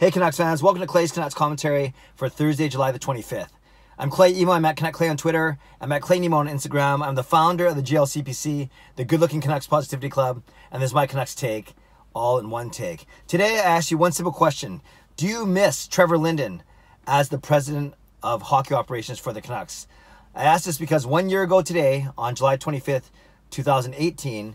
Hey, Canucks fans, welcome to Clay's Canucks commentary for Thursday, July the 25th. I'm Clay Emo. I'm at Canuck Clay on Twitter. I'm at Clay Nemo on Instagram. I'm the founder of the GLCPC, the Good Looking Canucks Positivity Club, and this is my Canucks take, all in one take. Today, I ask you one simple question Do you miss Trevor Linden as the president of hockey operations for the Canucks? I ask this because one year ago today, on July 25th, 2018,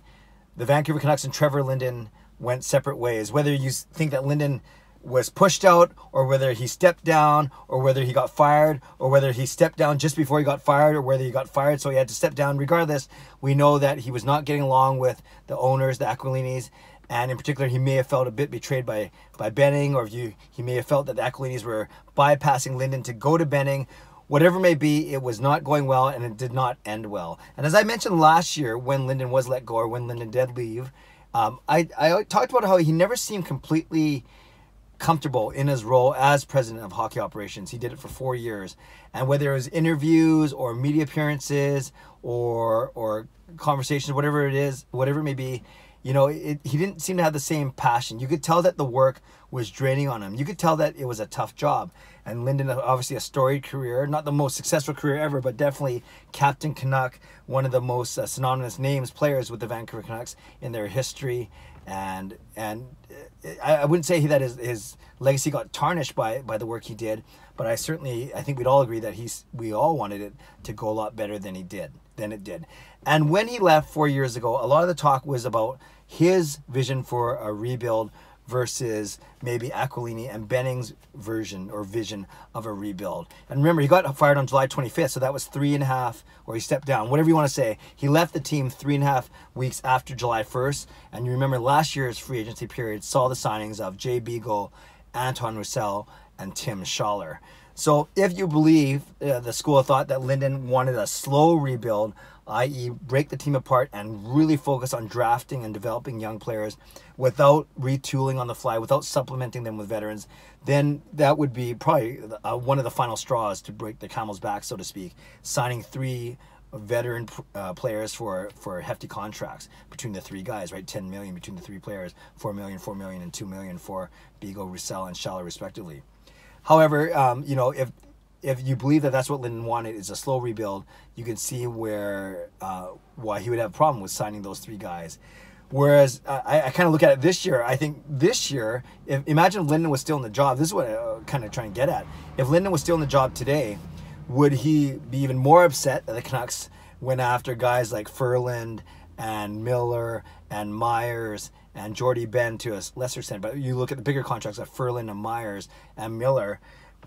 the Vancouver Canucks and Trevor Linden went separate ways. Whether you think that Linden was pushed out or whether he stepped down or whether he got fired or whether he stepped down just before he got fired or whether he got fired so he had to step down regardless we know that he was not getting along with the owners the aquilinis and in particular he may have felt a bit betrayed by by benning or you, he may have felt that the aquilinis were bypassing linden to go to benning whatever may be, it was not going well and it did not end well. And as I mentioned last year, when Linden was let go or when Linden did leave, um, I, I, talked about how he never seemed completely comfortable in his role as president of hockey operations. He did it for four years, and whether it was interviews or media appearances or or conversations, whatever it is, whatever it may be, you know, it, he didn't seem to have the same passion. You could tell that the work was draining on him. You could tell that it was a tough job. And Lyndon, obviously, a storied career, not the most successful career ever, but definitely Captain Canuck, one of the most uh, synonymous names players with the Vancouver Canucks in their history and and uh, I, wouldn't say that his, his legacy got tarnished by by the work he did, but I certainly I think we'd all agree that he's we all wanted it to go a lot better than he did than it did. And when he left four years ago, a lot of the talk was about his vision for a rebuild versus maybe Aquilini and Benning's version or vision of a rebuild. And remember, he got fired on July 25th, so that was three and a half, or he stepped down, whatever you want to say. He left the team three and a half weeks after July 1st. And you remember last year's free agency period saw the signings of Jay Beagle, Anton Roussel, and Tim Schaller. So if you believe uh, the school of thought that Linden wanted a slow rebuild, i.e. break the team apart and really focus on drafting and developing young players without retooling on the fly, without supplementing them with veterans, then that would be probably uh, one of the final straws to break the camel's back, so to speak, signing three veteran uh, players for for hefty contracts between the three guys right 10 million between the three players 4 million 4 million and 2 million for Beagle, Roussel and Shallow respectively however um, you know if if you believe that that's what Linden wanted is a slow rebuild, you can see where uh, why he would have a problem with signing those three guys. Whereas I, I kind of look at it this year. I think this year, if, imagine Linden was still in the job. This is what i uh, kind of trying to get at. If Linden was still in the job today, would he be even more upset that the Canucks went after guys like Furland and Miller and Myers and Jordy Ben to a lesser extent? But you look at the bigger contracts of Furland and Myers and Miller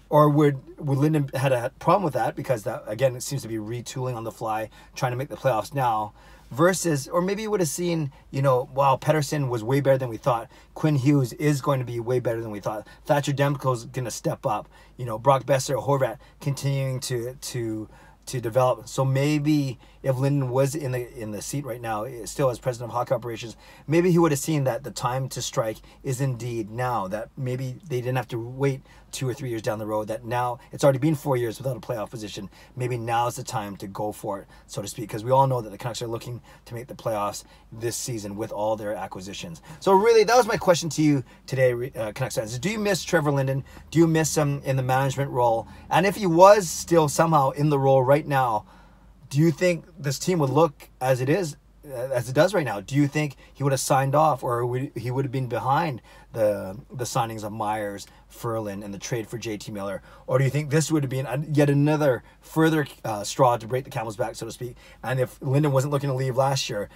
or would would Linden had a problem with that because that again it seems to be retooling on the fly, trying to make the playoffs now. Versus, or maybe you would have seen, you know, while Pedersen was way better than we thought, Quinn Hughes is going to be way better than we thought. Thatcher Demko is going to step up. You know, Brock Besser, Horvat continuing to to to develop. So maybe if Lyndon was in the in the seat right now, eh, still as president of hockey operations, maybe he would have seen that the time to strike is indeed now. That maybe they didn't have to wait two or three years down the road. That now it's already been four years without a playoff position. Maybe now's the time to go for it, so to speak, because we all know that the Canucks are looking to make the playoffs this season with all their acquisitions. So really, that was my question to you today, uh, Canucks fans. Do you miss Trevor Linden? Do you miss him in the management role? And if he was still somehow in the role right right now, do you think this team would look as it is, uh, as it does right now? Do you think he would have signed off, or would, he would have been behind the the signings of Myers, Furlin, and the trade for J.T. Miller, or do you think this would have been yet another further uh, straw to break the camel's back, so to speak? And if Linden wasn't looking to leave last year,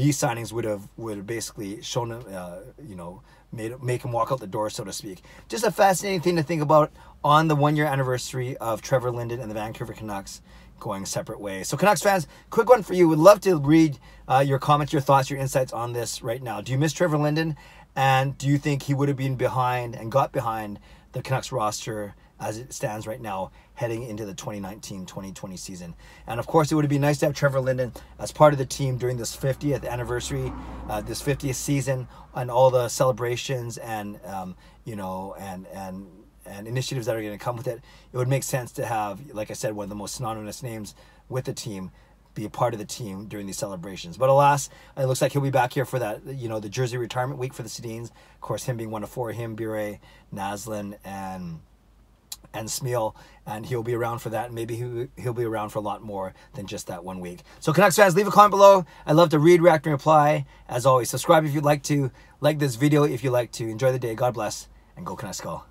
these signings would have would have basically shown him, uh, you know, made make him walk out the door, so to speak. Just a fascinating thing to think about on the one year anniversary of Trevor Linden and the Vancouver Canucks going separate ways. So, Canucks fans, quick one for you. Would love to read uh, your comments, your thoughts, your insights on this right now. Do you miss Trevor Linden? And do you think he would have been behind and got behind the Canucks roster as it stands right now, heading into the 2019 2020 season? And of course, it would have been nice to have Trevor Linden as part of the team during this 50th anniversary, uh, this 50th season, and all the celebrations and, um, you know, and, and, and initiatives that are going to come with it, it would make sense to have, like I said, one of the most synonymous names with the team be a part of the team during these celebrations. But alas, it looks like he'll be back here for that, you know, the jersey retirement week for the Sedines. Of course, him being one of four, him, Bure, Naslin, and and Smeal, and he'll be around for that. And maybe he, he'll be around for a lot more than just that one week. So Canucks fans, leave a comment below. i would love to read, react, and reply. As always, subscribe if you'd like to. Like this video if you would like to. Enjoy the day. God bless, and go Canucks go.